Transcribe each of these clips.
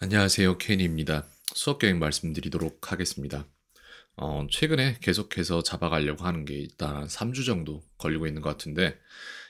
안녕하세요. 케니입니다 수업계획 말씀드리도록 하겠습니다. 어, 최근에 계속해서 잡아가려고 하는 게 일단 3주 정도 걸리고 있는 것 같은데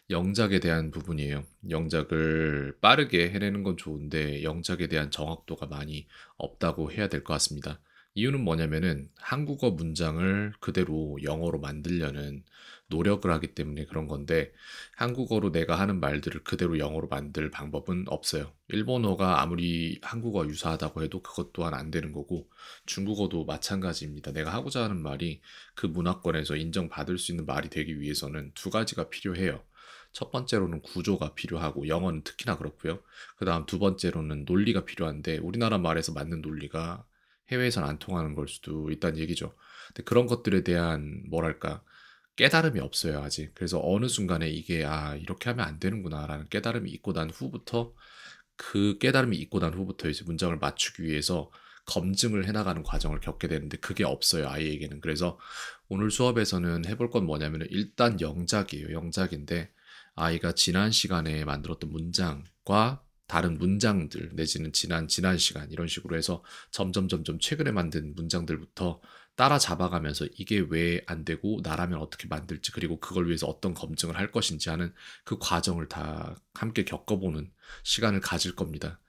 영작에 대한 부분이에요. 영작을 빠르게 해내는 건 좋은데 영작에 대한 정확도가 많이 없다고 해야 될 것 같습니다. 이유는 뭐냐면은 한국어 문장을 그대로 영어로 만들려는 노력을 하기 때문에 그런 건데 한국어로 내가 하는 말들을 그대로 영어로 만들 방법은 없어요. 일본어가 아무리 한국어 유사하다고 해도 그것 또한 안 되는 거고 중국어도 마찬가지입니다. 내가 하고자 하는 말이 그 문화권에서 인정받을 수 있는 말이 되기 위해서는 두 가지가 필요해요. 첫 번째로는 구조가 필요하고 영어는 특히나 그렇고요. 그 다음 두 번째로는 논리가 필요한데 우리나라 말에서 맞는 논리가 해외에선 안 통하는 걸 수도 있다는 얘기죠. 근데 그런 것들에 대한 뭐랄까 깨달음이 없어요 아직. 그래서 어느 순간에 이게 아 이렇게 하면 안 되는구나라는 깨달음이 있고 난 후부터 그 깨달음이 있고 난 후부터 이제 문장을 맞추기 위해서 검증을 해나가는 과정을 겪게 되는데 그게 없어요 아이에게는 그래서 오늘 수업에서는 해볼 건 뭐냐면 일단 영작이에요 영작인데 아이가 지난 시간에 만들었던 문장과 다른 문장들 내지는 지난 지난 시간 이런 식으로 해서 점점 점점 최근에 만든 문장들부터 따라잡아가면서 이게 왜 안 되고 나라면 어떻게 만들지 그리고 그걸 위해서 어떤 검증을 할 것인지 하는 그 과정을 다 함께 겪어보는 시간을 가질 겁니다.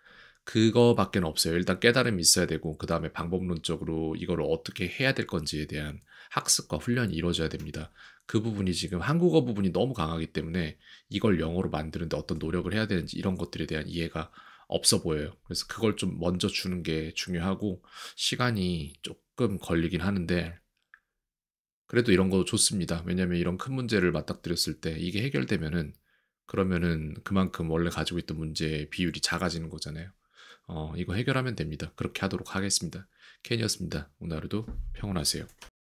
그거밖에 없어요. 일단 깨달음이 있어야 되고 그 다음에 방법론적으로 이걸 어떻게 해야 될 건지에 대한 학습과 훈련이 이루어져야 됩니다. 그 부분이 지금 한국어 부분이 너무 강하기 때문에 이걸 영어로 만드는데 어떤 노력을 해야 되는지 이런 것들에 대한 이해가 없어 보여요. 그래서 그걸 좀 먼저 주는 게 중요하고 시간이 조금 걸리긴 하는데 그래도 이런 거 좋습니다. 왜냐면 하 이런 큰 문제를 맞닥뜨렸을 때 이게 해결되면은 그러면은 그만큼 원래 가지고 있던 문제의 비율이 작아지는 거잖아요. 어, 이거 해결하면 됩니다. 그렇게 하도록 하겠습니다. 켄이었습니다. 오늘 하루도 평온하세요.